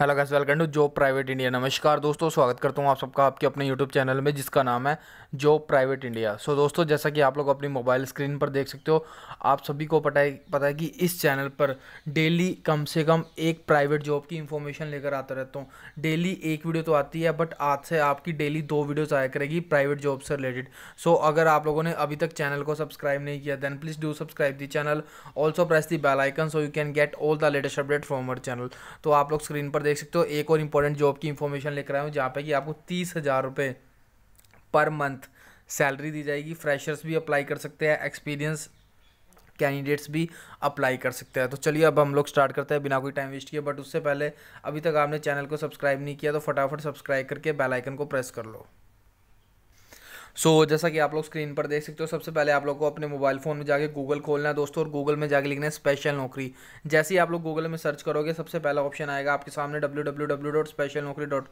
hello guys welcome to job private India नमस्कार दोस्तों स्वागत करता हूँ आप सबका आपके अपने यूट्यूब चैनल में जिसका नाम है जॉब प्राइवेट इंडिया सो दोस्तों जैसा कि आप लोग अपनी मोबाइल स्क्रीन पर देख सकते हो आप सभी को पता है पता है कि इस चैनल पर डेली कम से कम एक प्राइवेट जॉब की इन्फॉर्मेशन लेकर आता रहता हूँ डेली एक वीडियो तो आती है बट आज से आपकी डेली दो वीडियोज़ आया करेगी प्राइवेट जॉब से रिलेटेड सो अगर आप लोगों ने अभी तक चैनल को सब्सक्राइब नहीं किया then please do subscribe the channel also press the bell icon so you can get all the latest update from our channel तो आप लोग स्क्रीन पर देख सकते हो एक और इम्पोर्टेंट जॉब की इंफॉर्मेशन लेकर आया हूँ जहाँ पे कि आपको तीस हज़ार रुपये पर मंथ सैलरी दी जाएगी फ्रेशर्स भी अप्लाई कर सकते हैं एक्सपीरियंस कैंडिडेट्स भी अप्लाई कर सकते हैं तो चलिए अब हम लोग स्टार्ट करते हैं बिना कोई टाइम वेस्ट किए बट उससे पहले अभी तक आपने चैनल को सब्सक्राइब नहीं किया तो फटाफट सब्सक्राइब करके बेल आइकन को प्रेस कर लो सो so, जैसा कि आप लोग स्क्रीन पर देख सकते हो सबसे पहले आप लोग को अपने मोबाइल फ़ोन में जाके गूगल खोलना है दोस्तों और गूगल में जाके लिखना है स्पेशल नौकरी जैसे ही आप लोग गूगल में सर्च करोगे सबसे पहला ऑप्शन आएगा आपके सामने डब्ल्यू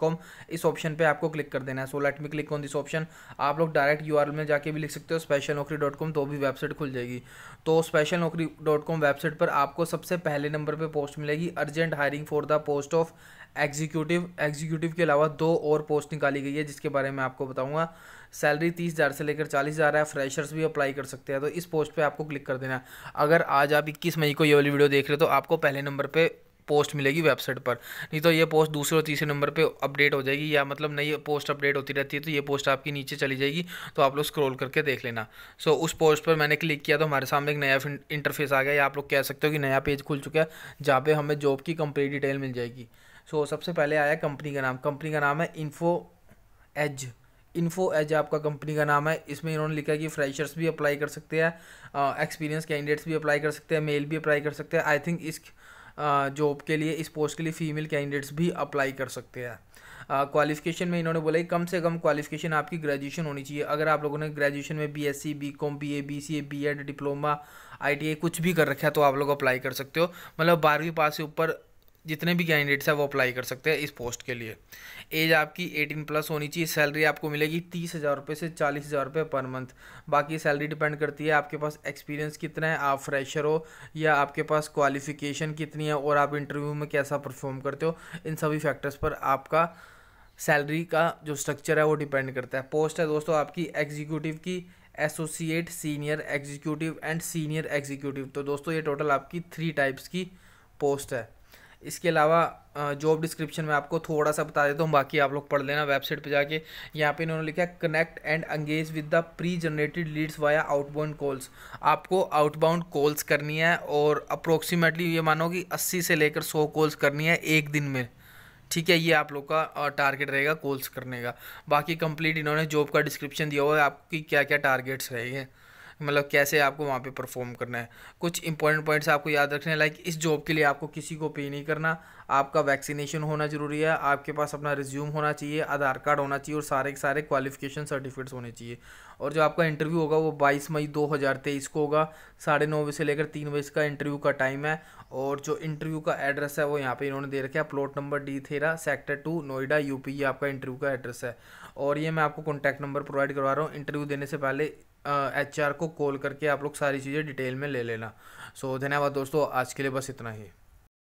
इस ऑप्शन पर आपको क्लिक कर देना है so let me click on this option आप लोग डायरेक्ट यू में जाके भी लिख सकते हो स्पेशल नौकरी तो भी वेबसाइट खुल जाएगी तो स्पेशल नौकरी वेबसाइट पर आपको सबसे पहले नंबर पर पोस्ट मिलेगी urgent hiring for the post of executive executive के अलावा दो और पोस्ट निकाली गई है जिसके बारे में आपको बताऊंगा सैलरी तीस हज़ार से लेकर चालीस हज़ार है फ्रेशर्स भी अप्लाई कर सकते हैं तो इस पोस्ट पे आपको क्लिक कर देना है अगर आज आप इक्कीस मई को ये वाली वीडियो देख रहे हो तो आपको पहले नंबर पर पोस्ट मिलेगी वेबसाइट पर नहीं तो ये पोस्ट दूसरे और तीसरे नंबर पे अपडेट हो जाएगी या मतलब नई पोस्ट अपडेट होती रहती है तो ये पोस्ट आपकी नीचे चली जाएगी तो आप लोग स्क्रॉल करके देख लेना सो उस पोस्ट पर मैंने क्लिक किया तो हमारे सामने एक नया इंटरफेस आ गया या आप लोग कह सकते हो कि नया पेज खुल चुका है जहाँ पर हमें जॉब की कंप्लीट डिटेल मिल जाएगी सो so, सबसे पहले आया कंपनी का नाम कंपनी का नाम है इन्फो एज इन्फो एज आपका कंपनी का नाम है इसमें इन्होंने लिखा है कि फ्रेशर्स भी अप्लाई कर सकते हैं एक्सपीरियंस कैंडिडेट्स भी अप्लाई कर सकते हैं मेल भी अप्लाई कर सकते हैं आई थिंक इस जॉब के लिए इस पोस्ट के लिए फीमेल कैंडिडेट्स भी अप्लाई कर सकते हैं क्वालिफिकेशन uh, में इन्होंने बोला कि कम से कम क्वालिफिकेशन आपकी ग्रेजुएशन होनी चाहिए अगर आप लोगों ने ग्रेजुएशन में B S C B com B A B C Ed diploma I T I कुछ भी कर रखा है तो आप लोग अप्लाई कर सकते हो मतलब बारहवीं पास से ऊपर जितने भी कैंडिडेट्स हैं वो अप्लाई कर सकते हैं इस पोस्ट के लिए एज आपकी 18 प्लस होनी चाहिए सैलरी आपको मिलेगी तीस हज़ार रुपये से चालीस हज़ार रुपये पर मंथ बाकी सैलरी डिपेंड करती है आपके पास एक्सपीरियंस कितना है आप फ्रेशर हो या आपके पास क्वालिफिकेशन कितनी है और आप इंटरव्यू में कैसा परफॉर्म करते हो इन सभी फैक्टर्स पर आपका सैलरी का जो स्ट्रक्चर है वो डिपेंड करता है पोस्ट है दोस्तों आपकी एग्जीक्यूटिव की associate senior executive and senior executive तो दोस्तों ये टोटल आपकी थ्री टाइप्स की पोस्ट है इसके अलावा जॉब डिस्क्रिप्शन में आपको थोड़ा सा बता देता हूँ बाकी आप लोग पढ़ लेना वेबसाइट पे जाके यहाँ पे इन्होंने लिखा है connect and engage with the pre generated leads via outbound calls आपको आउटबाउंड कॉल्स करनी है और अप्रोक्सीमेटली ये मानो कि अस्सी से लेकर सौ कॉल्स करनी है एक दिन में ठीक है ये आप लोग का टारगेट रहेगा कॉल्स करने का बाकी कंप्लीट इन्होंने जॉब का डिस्क्रिप्शन दिया हुआ है आपकी क्या क्या टारगेट्स रहेंगे मतलब कैसे आपको वहाँ पे परफॉर्म करना है कुछ इंपॉर्टेंट पॉइंट्स आपको याद रखने लाइक इस जॉब के लिए आपको किसी को पे नहीं करना आपका वैक्सीनेशन होना ज़रूरी है आपके पास अपना रिज्यूम होना चाहिए आधार कार्ड होना चाहिए और सारे के सारे क्वालिफिकेशन सर्टिफिकेट्स होने चाहिए और जो आपका इंटरव्यू होगा वो 22 मई 2023 को होगा साढ़े नौ बजे से लेकर तीन बजे का इंटरव्यू का टाइम है और जो इंटरव्यू का एड्रेस है वो यहाँ पे इन्होंने दे रखा है प्लॉट नंबर डी थेरा सेक्टर टू नोएडा यूपी ये आपका इंटरव्यू का एड्रेस है और ये मैं आपको कॉन्टैक्ट नंबर प्रोवाइड करवा रहा हूँ इंटरव्यू देने से पहले एच को कॉल करके आप लोग सारी चीज़ें डिटेल में ले लेना सो धन्यवाद दोस्तों आज के लिए बस इतना ही